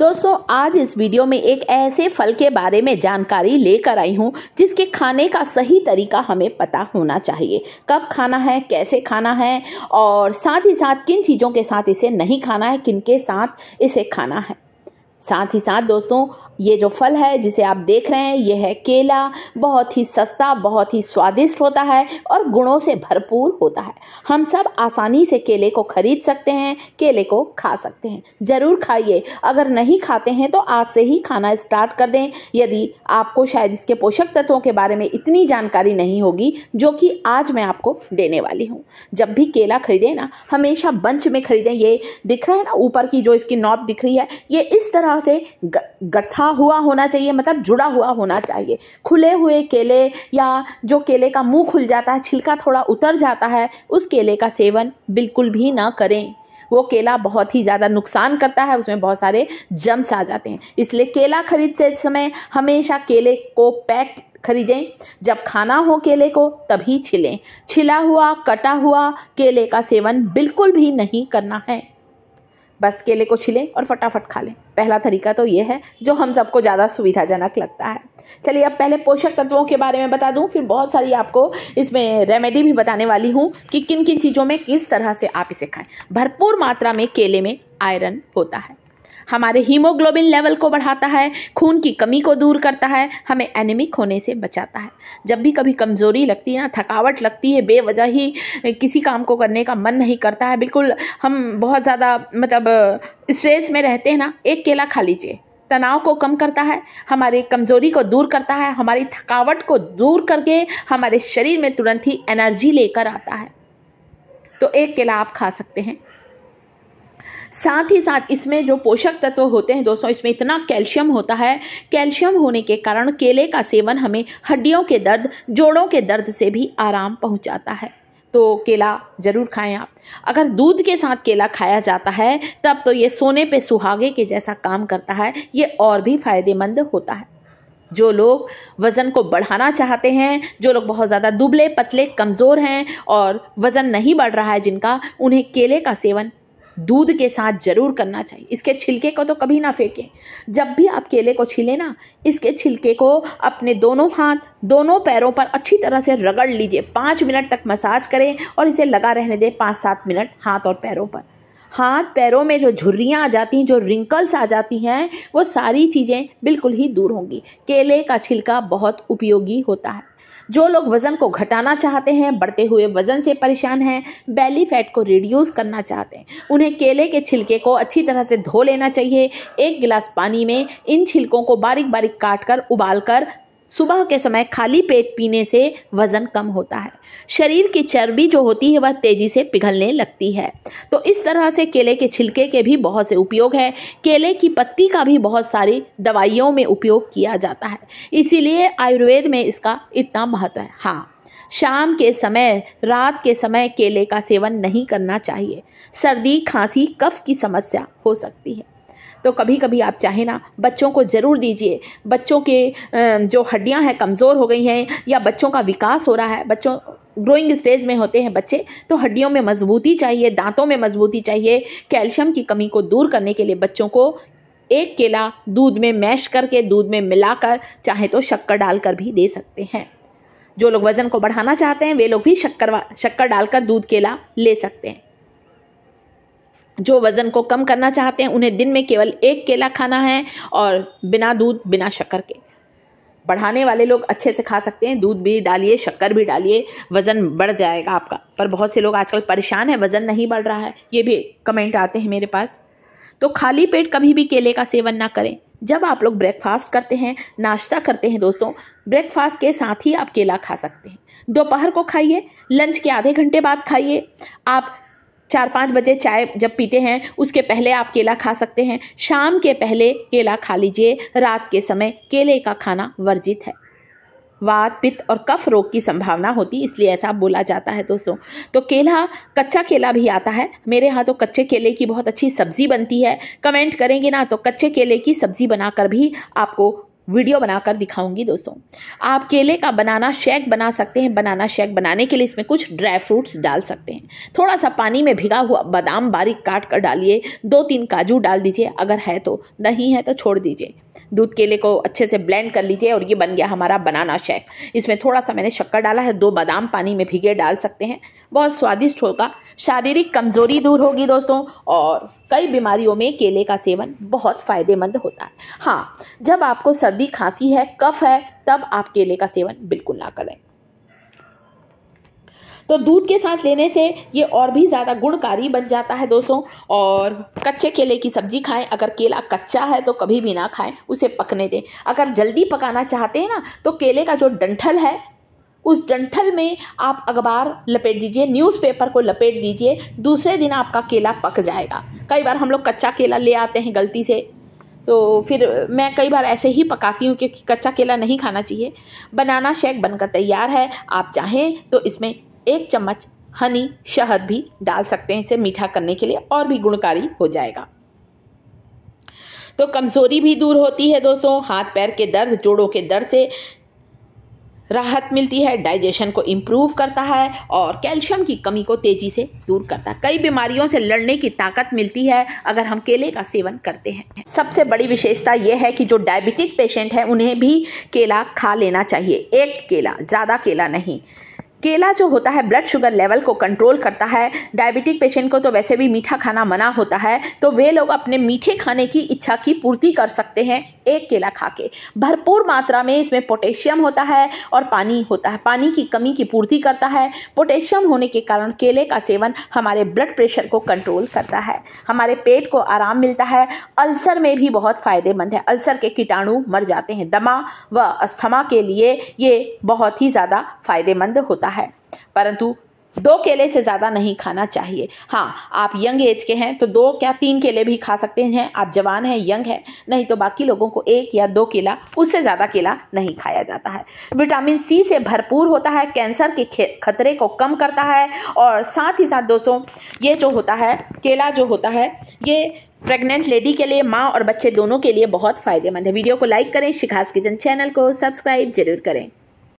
दोस्तों आज इस वीडियो में एक ऐसे फल के बारे में जानकारी लेकर आई हूँ जिसके खाने का सही तरीका हमें पता होना चाहिए कब खाना है कैसे खाना है और साथ ही साथ किन चीज़ों के साथ इसे नहीं खाना है किन के साथ इसे खाना है साथ ही साथ दोस्तों ये जो फल है जिसे आप देख रहे हैं यह है केला बहुत ही सस्ता बहुत ही स्वादिष्ट होता है और गुणों से भरपूर होता है हम सब आसानी से केले को खरीद सकते हैं केले को खा सकते हैं ज़रूर खाइए अगर नहीं खाते हैं तो आज से ही खाना स्टार्ट कर दें यदि आपको शायद इसके पोषक तत्वों के बारे में इतनी जानकारी नहीं होगी जो कि आज मैं आपको देने वाली हूँ जब भी केला खरीदें ना हमेशा बंच में खरीदें ये दिख रहा है ना ऊपर की जो इसकी नॉप दिख रही है ये इस तरह से गठा रखा हुआ होना चाहिए मतलब जुड़ा हुआ होना चाहिए खुले हुए केले या जो केले का मुंह खुल जाता है छिलका थोड़ा उतर जाता है उस केले का सेवन बिल्कुल भी ना करें वो केला बहुत ही ज़्यादा नुकसान करता है उसमें बहुत सारे जम्स आ जाते हैं इसलिए केला खरीदते समय हमेशा केले को पैक खरीदें जब खाना हो केले को तभी छिलें छिला हुआ कटा हुआ केले का सेवन बिल्कुल भी नहीं करना है बस केले को छिलें और फटाफट खा लें पहला तरीका तो ये है जो हम सबको ज़्यादा सुविधाजनक लगता है चलिए अब पहले पोषक तत्वों के बारे में बता दूं फिर बहुत सारी आपको इसमें रेमेडी भी बताने वाली हूँ कि किन किन चीज़ों में किस तरह से आप इसे खाएं भरपूर मात्रा में केले में आयरन होता है हमारे हीमोग्लोबिन लेवल को बढ़ाता है खून की कमी को दूर करता है हमें एनेमिक होने से बचाता है जब भी कभी कमज़ोरी लगती है ना थकावट लगती है बेवजह ही किसी काम को करने का मन नहीं करता है बिल्कुल हम बहुत ज़्यादा मतलब स्ट्रेस में रहते हैं ना एक केला खा लीजिए तनाव को कम करता है हमारी कमज़ोरी को दूर करता है हमारी थकावट को दूर करके हमारे शरीर में तुरंत ही एनर्जी लेकर आता है तो एक केला आप खा सकते हैं साथ ही साथ इसमें जो पोषक तत्व होते हैं दोस्तों इसमें इतना कैल्शियम होता है कैल्शियम होने के कारण केले का सेवन हमें हड्डियों के दर्द जोड़ों के दर्द से भी आराम पहुंचाता है तो केला ज़रूर खाएं आप अगर दूध के साथ केला खाया जाता है तब तो ये सोने पे सुहागे के जैसा काम करता है ये और भी फायदेमंद होता है जो लोग वज़न को बढ़ाना चाहते हैं जो लोग बहुत ज़्यादा दुबले पतले कमज़ोर हैं और वज़न नहीं बढ़ रहा है जिनका उन्हें केले का सेवन दूध के साथ जरूर करना चाहिए इसके छिलके को तो कभी ना फेंकें जब भी आप केले को छीलें ना इसके छिलके को अपने दोनों हाथ दोनों पैरों पर अच्छी तरह से रगड़ लीजिए पाँच मिनट तक मसाज करें और इसे लगा रहने दें पाँच सात मिनट हाथ और पैरों पर हाथ पैरों में जो झुर्रियाँ आ जाती हैं जो रिंकल्स आ जाती हैं वो सारी चीज़ें बिल्कुल ही दूर होंगी केले का छिलका बहुत उपयोगी होता है जो लोग वज़न को घटाना चाहते हैं बढ़ते हुए वज़न से परेशान हैं बैली फैट को रिड्यूस करना चाहते हैं उन्हें केले के छिलके को अच्छी तरह से धो लेना चाहिए एक गिलास पानी में इन छिलकों को बारीक बारीक काट कर उबाल कर सुबह के समय खाली पेट पीने से वज़न कम होता है शरीर की चर्बी जो होती है वह तेज़ी से पिघलने लगती है तो इस तरह से केले के छिलके के भी बहुत से उपयोग है केले की पत्ती का भी बहुत सारी दवाइयों में उपयोग किया जाता है इसीलिए आयुर्वेद में इसका इतना महत्व है हाँ शाम के समय रात के समय केले का सेवन नहीं करना चाहिए सर्दी खांसी कफ की समस्या हो सकती है तो कभी कभी आप चाहें ना बच्चों को ज़रूर दीजिए बच्चों के जो हड्डियाँ हैं कमज़ोर हो गई हैं या बच्चों का विकास हो रहा है बच्चों ग्रोइंग स्टेज में होते हैं बच्चे तो हड्डियों में मजबूती चाहिए दांतों में मजबूती चाहिए कैल्शियम की कमी को दूर करने के लिए बच्चों को एक केला दूध में मैश करके दूध में मिलाकर चाहे तो शक्कर डालकर भी दे सकते हैं जो लोग वज़न को बढ़ाना चाहते हैं वे लोग भी शक्कर शक्कर डालकर दूध केला ले सकते हैं जो वज़न को कम करना चाहते हैं उन्हें दिन में केवल एक केला खाना है और बिना दूध बिना शक्कर के बढ़ाने वाले लोग अच्छे से खा सकते हैं दूध भी डालिए शक्कर भी डालिए वज़न बढ़ जाएगा आपका पर बहुत से लोग आजकल परेशान हैं वज़न नहीं बढ़ रहा है ये भी कमेंट आते हैं मेरे पास तो खाली पेट कभी भी केले का सेवन ना करें जब आप लोग ब्रेकफास्ट करते हैं नाश्ता करते हैं दोस्तों ब्रेकफास्ट के साथ ही आप केला खा सकते हैं दोपहर को खाइए लंच के आधे घंटे बाद खाइए आप चार पाँच बजे चाय जब पीते हैं उसके पहले आप केला खा सकते हैं शाम के पहले केला खा लीजिए रात के समय केले का खाना वर्जित है वात पित्त और कफ रोग की संभावना होती इसलिए ऐसा बोला जाता है दोस्तों तो केला कच्चा केला भी आता है मेरे यहाँ तो कच्चे केले की बहुत अच्छी सब्ज़ी बनती है कमेंट करेंगे ना तो कच्चे केले की सब्ज़ी बनाकर भी आपको वीडियो बनाकर दिखाऊंगी दोस्तों आप केले का बनाना शेक बना सकते हैं बनाना शेक बनाने के लिए इसमें कुछ ड्राई फ्रूट्स डाल सकते हैं थोड़ा सा पानी में भिगा हुआ बादाम बारीक काट कर डालिए दो तीन काजू डाल दीजिए अगर है तो नहीं है तो छोड़ दीजिए दूध केले को अच्छे से ब्लेंड कर लीजिए और ये बन गया हमारा बनाना शेक इसमें थोड़ा सा मैंने शक्कर डाला है दो बादाम पानी में भिगे डाल सकते हैं बहुत स्वादिष्ट होगा शारीरिक कमज़ोरी दूर होगी दोस्तों और कई बीमारियों में केले का सेवन बहुत फ़ायदेमंद होता है हाँ जब आपको सर्दी खांसी है कफ है तब आप केले का सेवन बिल्कुल ना करें तो दूध के साथ लेने से ये और भी ज़्यादा गुणकारी बन जाता है दोस्तों और कच्चे केले की सब्ज़ी खाएं अगर केला कच्चा है तो कभी भी ना खाएं उसे पकने दें अगर जल्दी पकाना चाहते हैं ना तो केले का जो डंठल है उस डंठल में आप अखबार लपेट दीजिए न्यूज़पेपर को लपेट दीजिए दूसरे दिन आपका केला पक जाएगा कई बार हम लोग कच्चा केला ले आते हैं गलती से तो फिर मैं कई बार ऐसे ही पकाती हूँ क्योंकि कच्चा केला नहीं खाना चाहिए बनाना शेक बनकर तैयार है आप चाहें तो इसमें एक चम्मच हनी शहद भी डाल सकते हैं इसे मीठा करने के लिए और भी गुणकारी हो जाएगा तो कमज़ोरी भी दूर होती है दोस्तों हाथ पैर के दर्द जोड़ों के दर्द से राहत मिलती है डाइजेशन को इम्प्रूव करता है और कैल्शियम की कमी को तेज़ी से दूर करता है कई बीमारियों से लड़ने की ताकत मिलती है अगर हम केले का सेवन करते हैं सबसे बड़ी विशेषता यह है कि जो डायबिटिक पेशेंट है उन्हें भी केला खा लेना चाहिए एक केला ज़्यादा केला नहीं केला जो होता है ब्लड शुगर लेवल को कंट्रोल करता है डायबिटिक पेशेंट को तो वैसे भी मीठा खाना मना होता है तो वे लोग अपने मीठे खाने की इच्छा की पूर्ति कर सकते हैं एक केला खा के भरपूर मात्रा में इसमें पोटेशियम होता है और पानी होता है पानी की कमी की पूर्ति करता है पोटेशियम होने के कारण केले का सेवन हमारे ब्लड प्रेशर को कंट्रोल करता है हमारे पेट को आराम मिलता है अल्सर में भी बहुत फ़ायदेमंद है अल्सर के कीटाणु मर जाते हैं दमा व अस्थमा के लिए ये बहुत ही ज़्यादा फ़ायदेमंद होता है है परंतु दो केले से ज़्यादा नहीं खाना चाहिए हाँ आप यंग एज के हैं तो दो क्या तीन केले भी खा सकते हैं आप जवान हैं यंग हैं नहीं तो बाकी लोगों को एक या दो केला उससे ज़्यादा केला नहीं खाया जाता है विटामिन सी से भरपूर होता है कैंसर के खतरे को कम करता है और साथ ही साथ दोस्तों ये जो होता है केला जो होता है ये प्रेग्नेंट लेडी के लिए माँ और बच्चे दोनों के लिए बहुत फ़ायदेमंद है वीडियो को लाइक करें शिखास किचन चैनल को सब्सक्राइब जरूर करें